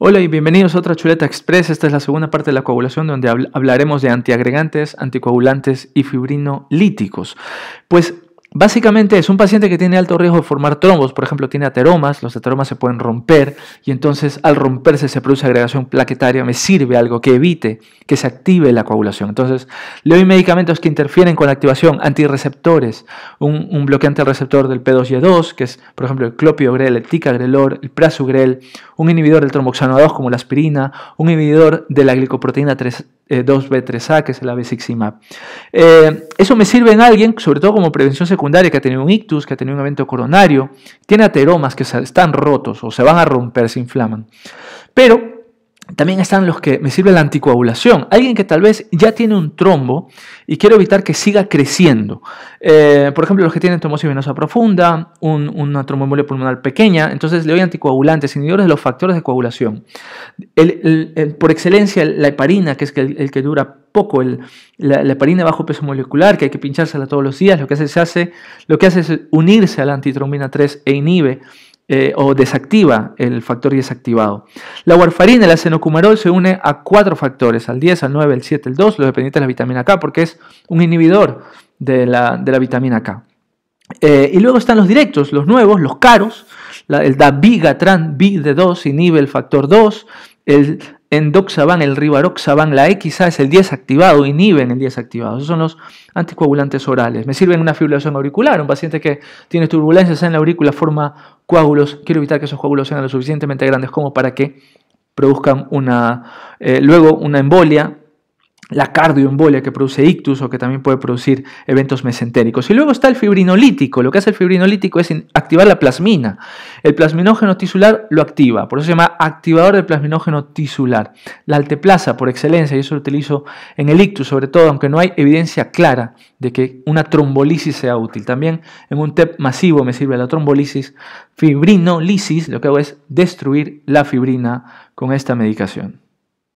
Hola y bienvenidos a otra Chuleta Express. Esta es la segunda parte de la coagulación donde hablaremos de antiagregantes, anticoagulantes y fibrinolíticos. Pues Básicamente es un paciente que tiene alto riesgo de formar trombos, por ejemplo, tiene ateromas, los ateromas se pueden romper y entonces al romperse se produce agregación plaquetaria, me sirve algo que evite que se active la coagulación. Entonces, le doy medicamentos que interfieren con la activación, antirreceptores, un, bloqueante al receptor del P2Y2, e que es, por ejemplo, el clopiogrel, el ticagrelor, el prasugrel, un inhibidor del tromboxano 2 como la aspirina, un inhibidor de la glicoproteína 3 2B3A, eh, que es el ab 6 eh, eso me sirve en alguien, sobre todo como prevención secundaria, que ha tenido un ictus, que ha tenido un evento coronario, tiene ateromas que están rotos o se van a romper, se inflaman. Pero también están los que me sirve la anticoagulación. Alguien que tal vez ya tiene un trombo y quiero evitar que siga creciendo. Eh, por ejemplo, los que tienen trombosis venosa profunda, un, una tromboembolia pulmonar pequeña. Entonces le doy anticoagulantes, inhibidores de los factores de coagulación. por excelencia, la heparina, que es el, que dura poco, la, heparina bajo peso molecular, que hay que pinchársela todos los días, lo que hace, lo que hace es unirse a la antitrombina 3 e inhibe eh, o desactiva el factor desactivado. La warfarina, el acenocumarol, se une a cuatro factores, al 10, al 9, al 7, al 2, los dependientes de la vitamina K, porque es un inhibidor de la, vitamina K. Eh, y luego están los directos, los nuevos, los caros, el dabigatran B de 2 inhibe el factor 2, el en el rivaroxaban, la XA es el 10 activado, inhiben el 10 activado. Esos son los anticoagulantes orales. Me sirven en una fibrilación auricular. Un paciente que tiene turbulencias en la aurícula forma coágulos. Quiero evitar que esos coágulos sean lo suficientemente grandes como para que produzcan una, eh, luego una embolia la cardioembolia que produce ictus o que también puede producir eventos mesentéricos. Y luego está el fibrinolítico. Lo que hace el fibrinolítico es activar la plasmina. El plasminógeno tisular lo activa, por eso se llama activador del plasminógeno tisular. La alteplaza, por excelencia, y eso lo utilizo en el ictus sobre todo, aunque no hay evidencia clara de que una trombolisis sea útil. También en un TEP masivo me sirve la trombolisis. Fibrinolisis, lo que hago es destruir la fibrina con esta medicación.